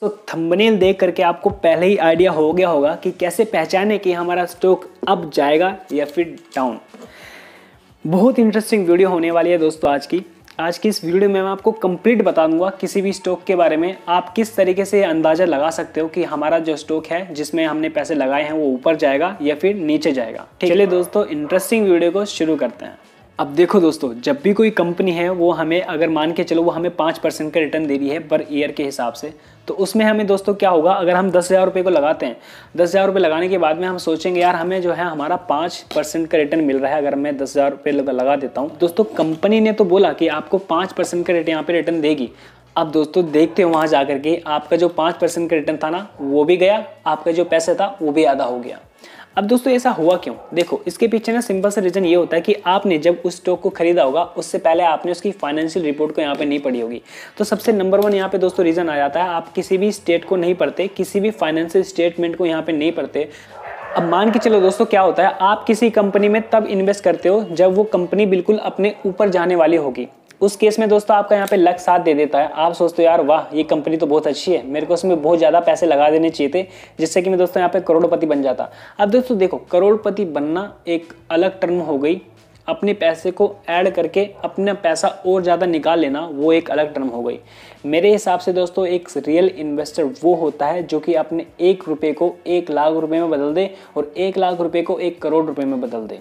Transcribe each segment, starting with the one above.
सो so, thumbnail देख करके आपको पहले ही आइडिया हो गया होगा कि कैसे पहचाने कि हमारा स्टॉक अप जाएगा या फिर डाउन बहुत इंटरेस्टिंग वीडियो होने वाली है दोस्तों आज की आज की इस वीडियो में मैं आपको कंप्लीट बता दूंगा किसी भी स्टॉक के बारे में आप किस तरीके से अंदाज़ा लगा सकते हो कि हमारा जो स्टॉक है जिसमें हमने पैसे लगाए हैं वो ऊपर जाएगा या फिर नीचे जाएगा चलिए दोस्तों इंटरेस्टिंग वीडियो को शुरू करते हैं अब देखो दोस्तों जब भी कोई कंपनी है वो हमें अगर मान के चलो वो हमें पाँच परसेंट का रिटर्न दे रही है पर ईयर के हिसाब से तो उसमें हमें दोस्तों क्या होगा अगर हम दस हज़ार रुपये को लगाते हैं दस हज़ार रुपये लगाने के बाद में हम सोचेंगे यार हमें जो है हमारा पाँच परसेंट का रिटर्न मिल रहा है अगर मैं दस हज़ार रुपये लगा देता हूँ दोस्तों कंपनी ने तो बोला कि आपको पाँच परसेंट का रिटर्न यहाँ पर रिटर्न देगी अब दोस्तों देखते हो वहाँ जा के आपका जो पाँच परसेंट का रिटर्न था ना वो भी गया आपका जो पैसा था वो भी आधा हो गया अब दोस्तों ऐसा हुआ क्यों देखो इसके पीछे ना सिंपल सा रीज़न ये होता है कि आपने जब उस स्टॉक को खरीदा होगा उससे पहले आपने उसकी फाइनेंशियल रिपोर्ट को यहाँ पे नहीं पढ़ी होगी तो सबसे नंबर वन यहाँ पे दोस्तों रीज़न आ जाता है आप किसी भी स्टेट को नहीं पढ़ते किसी भी फाइनेंशियल स्टेटमेंट को यहाँ पे नहीं पढ़ते अब मान के चलो दोस्तों क्या होता है आप किसी कंपनी में तब इन्वेस्ट करते हो जब वो कंपनी बिल्कुल अपने ऊपर जाने वाली होगी उस केस में दोस्तों आपका यहाँ पे लक साथ दे देता है आप सोचते हो यार वाह ये कंपनी तो बहुत अच्छी है मेरे को उसमें बहुत ज़्यादा पैसे लगा देने चाहिए थे जिससे कि मैं दोस्तों यहाँ पे करोड़पति बन जाता अब दोस्तों देखो करोड़पति बनना एक अलग टर्म हो गई अपने पैसे को ऐड करके अपना पैसा और ज़्यादा निकाल लेना वो एक अलग टर्म हो गई मेरे हिसाब से दोस्तों एक रियल इन्वेस्टर वो होता है जो कि अपने एक रुपये को एक लाख रुपये में बदल दे और एक लाख रुपये को एक करोड़ रुपये में बदल दे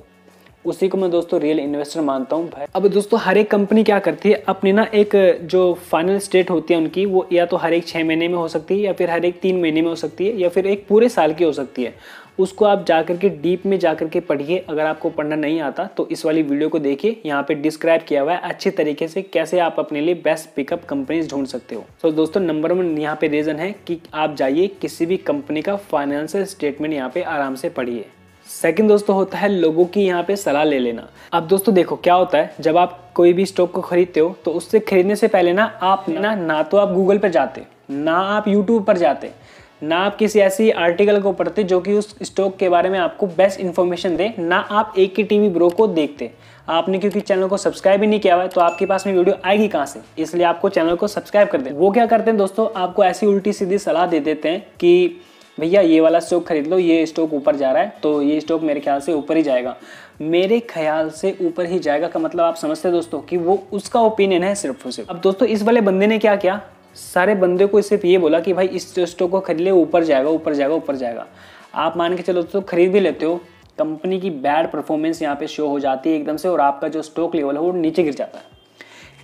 उसी को मैं दोस्तों रियल इन्वेस्टर मानता हूँ भाई अब दोस्तों हर एक कंपनी क्या करती है अपनी ना एक जो फाइनल स्टेट होती है उनकी वो या तो हर एक छः महीने में हो सकती है या फिर हर एक तीन महीने में हो सकती है या फिर एक पूरे साल की हो सकती है उसको आप जा कर के डीप में जा कर के पढ़िए अगर आपको पढ़ना नहीं आता तो इस वाली वीडियो को देखिए यहाँ पे डिस्क्राइब किया हुआ है अच्छे तरीके से कैसे आप अपने लिए बेस्ट पिकअप कंपनीज ढूंढ सकते हो तो so, दोस्तों नंबर वन यहाँ पे रीज़न है कि आप जाइए किसी भी कंपनी का फाइनेंशियल स्टेटमेंट यहाँ पे आराम से पढ़िए सेकंड दोस्तों तो होता है लोगों की यहाँ पे सलाह ले लेना अब दोस्तों देखो क्या होता है जब आप कोई भी स्टॉक को खरीदते हो तो उससे खरीदने से पहले ना आप ना ना तो आप गूगल पर जाते ना आप यूट्यूब पर जाते ना आप किसी ऐसी आर्टिकल को पढ़ते जो कि उस स्टॉक के बारे में आपको बेस्ट इन्फॉर्मेशन दे ना आप एक ही टीवी ब्रो को देखते आपने क्योंकि चैनल को सब्सक्राइब ही नहीं किया हुआ है तो आपके पास में वीडियो आएगी कहाँ से इसलिए आपको चैनल को सब्सक्राइब कर दे वो क्या करते हैं दोस्तों आपको ऐसी उल्टी सीधी सलाह दे देते हैं कि भैया ये वाला स्टॉक खरीद लो ये स्टॉक ऊपर जा रहा है तो ये स्टॉक मेरे ख्याल से ऊपर ही जाएगा मेरे ख्याल से ऊपर ही जाएगा का मतलब आप समझते हैं दोस्तों कि वो उसका ओपिनियन है सिर्फ और सिर्फ अब दोस्तों इस वाले बंदे ने क्या किया सारे बंदे को सिर्फ ये बोला कि भाई इस स्टॉक को खरीद ले ऊपर जाएगा ऊपर जाएगा ऊपर जाएगा आप मान के चलो दोस्तों खरीद भी लेते हो कंपनी की बैड परफॉर्मेंस यहाँ पे शो हो जाती है एकदम से और आपका जो स्टॉक लेवल है वो नीचे गिर जाता है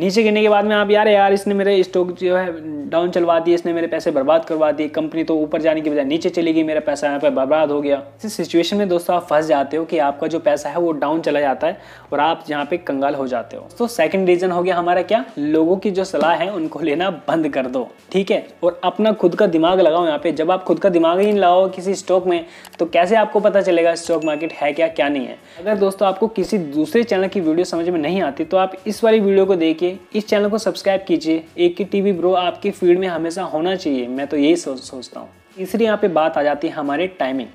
नीचे गिरने के बाद में आप यार यार इसने मेरे स्टॉक जो है डाउन चलवा दिए इसने मेरे पैसे बर्बाद करवा दिए कंपनी तो ऊपर जाने की बजाय नीचे चली गई मेरा पैसा यहाँ पर बर्बाद हो गया इस सिचुएशन में दोस्तों आप फंस जाते हो कि आपका जो पैसा है वो डाउन चला जाता है और आप यहाँ पे कंगाल हो जाते हो तो सेकेंड रीजन हो गया हमारा क्या लोगों की जो सलाह है उनको लेना बंद कर दो ठीक है और अपना खुद का दिमाग लगाओ यहाँ पे जब आप खुद का दिमाग ही नहीं लगाओ किसी स्टॉक में तो कैसे आपको पता चलेगा स्टॉक मार्केट है क्या क्या नहीं है अगर दोस्तों आपको किसी दूसरे चैनल की वीडियो समझ में नहीं आती तो आप इस वाली वीडियो को देखिए लिए इस चैनल को सब्सक्राइब कीजिए एक की टीवी ब्रो आपके फील्ड में हमेशा होना चाहिए मैं तो यही सोच सोचता हूँ तीसरी यहाँ पे बात आ जाती है हमारे टाइमिंग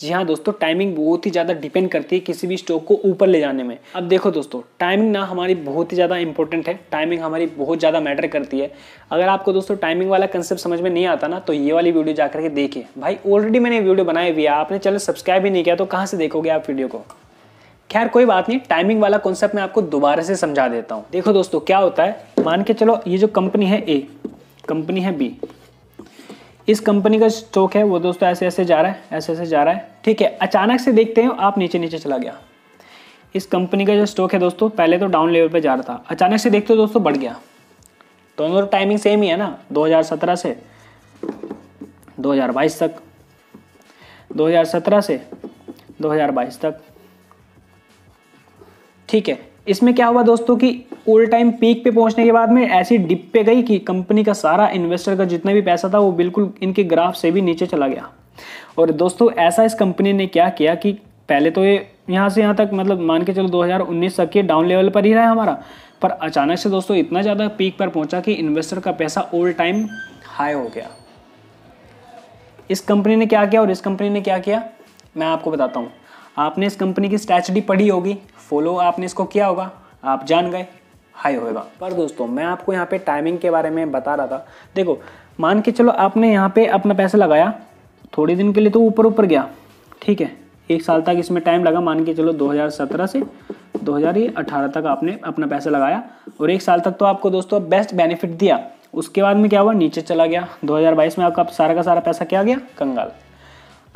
जी हाँ दोस्तों टाइमिंग बहुत ही ज़्यादा डिपेंड करती है किसी भी स्टॉक को ऊपर ले जाने में अब देखो दोस्तों टाइमिंग ना हमारी बहुत ही ज़्यादा इंपॉर्टेंट है टाइमिंग हमारी बहुत ज़्यादा मैटर करती है अगर आपको दोस्तों टाइमिंग वाला कंसेप्ट समझ में नहीं आता ना तो ये वाली वीडियो जाकर के देखिए भाई ऑलरेडी मैंने वीडियो बनाई हुई है आपने चैनल सब्सक्राइब ही नहीं किया तो कहाँ से देखोगे आप वीडियो को खैर कोई बात नहीं टाइमिंग वाला कॉन्सेप्ट मैं आपको दोबारा से समझा देता हूँ देखो दोस्तों क्या होता है मान के चलो ये जो कंपनी है ए कंपनी है बी इस कंपनी का स्टॉक है वो दोस्तों ऐसे ऐसे जा रहा है ऐसे ऐसे जा रहा है ठीक है अचानक से देखते हैं आप नीचे नीचे चला गया इस कंपनी का जो स्टॉक है दोस्तों पहले तो डाउन लेवल पे जा रहा था अचानक से देखते हो दोस्तों बढ़ गया दोनों तो टाइमिंग सेम ही है ना 2017 से 2022 तक 2017 से 2022 तक ठीक है इसमें क्या हुआ दोस्तों कि ओल्ड टाइम पीक पे पहुंचने के बाद में ऐसी डिप पे गई कि कंपनी का सारा इन्वेस्टर का जितना भी पैसा था वो बिल्कुल इनके ग्राफ से भी नीचे चला गया और दोस्तों ऐसा इस कंपनी ने क्या किया कि पहले तो ये यहाँ से यहाँ तक मतलब मान के चलो 2019 तक ये डाउन लेवल पर ही रहा हमारा पर अचानक से दोस्तों इतना ज़्यादा पीक पर पहुँचा कि इन्वेस्टर का पैसा ओल्ड टाइम हाई हो गया इस कंपनी ने क्या किया और इस कंपनी ने क्या किया मैं आपको बताता हूँ आपने इस कंपनी की स्टैचडी पढ़ी होगी फॉलो आपने इसको किया होगा आप जान गए हाई होएगा पर दोस्तों मैं आपको यहाँ पे टाइमिंग के बारे में बता रहा था देखो मान के चलो आपने यहाँ पे अपना पैसा लगाया थोड़े दिन के लिए तो ऊपर ऊपर गया ठीक है एक साल तक इसमें टाइम लगा मान के चलो 2017 से 2018 तक आपने अपना पैसा लगाया और एक साल तक तो आपको दोस्तों बेस्ट बेनिफिट दिया उसके बाद में क्या हुआ नीचे चला गया 2022 में आपका सारा का सारा पैसा क्या गया कंगाल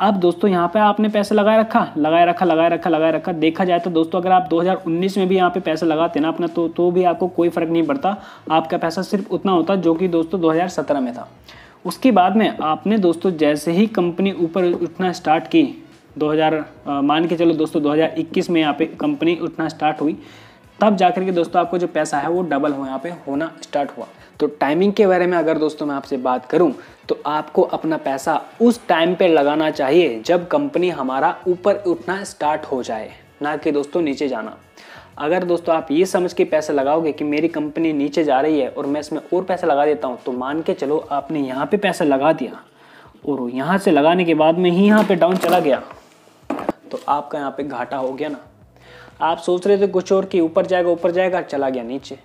अब दोस्तों यहाँ पे आपने पैसा लगाए रखा लगाए रखा लगाए रखा लगाए रखा देखा जाए तो दोस्तों अगर आप 2019 में भी यहाँ पे पैसा लगाते ना अपना तो तो भी आपको कोई फ़र्क नहीं पड़ता आपका पैसा सिर्फ उतना होता जो कि दोस्तों 2017 में था उसके बाद में आपने दोस्तों जैसे ही कंपनी ऊपर उठना स्टार्ट की दो मान के चलो दोस्तों दो में यहाँ पे कंपनी उठना स्टार्ट हुई तब जाकर के दोस्तों आपको जो पैसा है वो डबल हो यहाँ पे होना स्टार्ट हुआ तो टाइमिंग के बारे में अगर दोस्तों मैं आपसे बात करूँ तो आपको अपना पैसा उस टाइम पे लगाना चाहिए जब कंपनी हमारा ऊपर उठना स्टार्ट हो जाए ना कि दोस्तों नीचे जाना अगर दोस्तों आप ये समझ के पैसा लगाओगे कि मेरी कंपनी नीचे जा रही है और मैं इसमें और पैसा लगा देता हूँ तो मान के चलो आपने यहाँ पे पैसा लगा दिया और यहाँ से लगाने के बाद में ही यहाँ पे डाउन चला गया तो आपका यहाँ पे घाटा हो गया ना आप सोच रहे थे कुछ और कि ऊपर जाएगा ऊपर जाएगा चला गया नीचे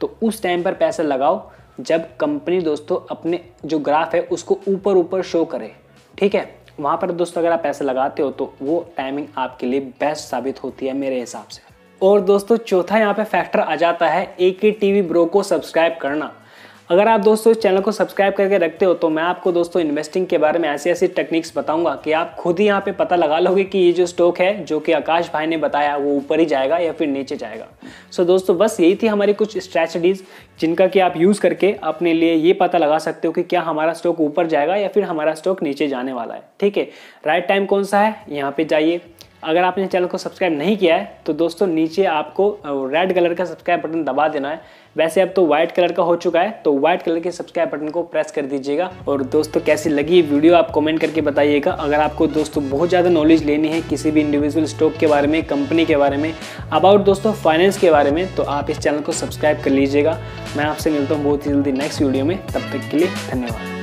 तो उस टाइम पर पैसा लगाओ जब कंपनी दोस्तों अपने जो ग्राफ है उसको ऊपर ऊपर शो करे ठीक है वहाँ पर दोस्तों अगर आप पैसे लगाते हो तो वो टाइमिंग आपके लिए बेस्ट साबित होती है मेरे हिसाब से और दोस्तों चौथा यहाँ पे फैक्टर आ जाता है A K T V bro को सब्सक्राइब करना अगर आप दोस्तों इस चैनल को सब्सक्राइब करके रखते हो तो मैं आपको दोस्तों इन्वेस्टिंग के बारे में ऐसी ऐसी टेक्निक्स बताऊंगा कि आप खुद ही यहाँ पे पता लगा लोगे कि ये जो स्टॉक है जो कि आकाश भाई ने बताया वो ऊपर ही जाएगा या फिर नीचे जाएगा सो so, दोस्तों बस यही थी हमारी कुछ स्ट्रैटीज़ जिनका कि आप यूज़ करके अपने लिए ये पता लगा सकते हो कि क्या हमारा स्टॉक ऊपर जाएगा या फिर हमारा स्टॉक नीचे जाने वाला है ठीक है राइट टाइम कौन सा है यहाँ पर जाइए अगर आपने चैनल को सब्सक्राइब नहीं किया है तो दोस्तों नीचे आपको रेड कलर का सब्सक्राइब बटन दबा देना है वैसे अब तो व्हाइट कलर का हो चुका है तो व्हाइट कलर के सब्सक्राइब बटन को प्रेस कर दीजिएगा और दोस्तों कैसी लगी वीडियो आप कमेंट करके बताइएगा अगर आपको दोस्तों बहुत ज़्यादा नॉलेज लेनी है किसी भी इंडिविजुअल स्टॉक के बारे में कंपनी के बारे में अबाउट दोस्तों फाइनेंस के बारे में तो आप इस चैनल को सब्सक्राइब कर लीजिएगा मैं आपसे मिलता हूँ बहुत ही जल्दी नेक्स्ट वीडियो में तब तक के लिए धन्यवाद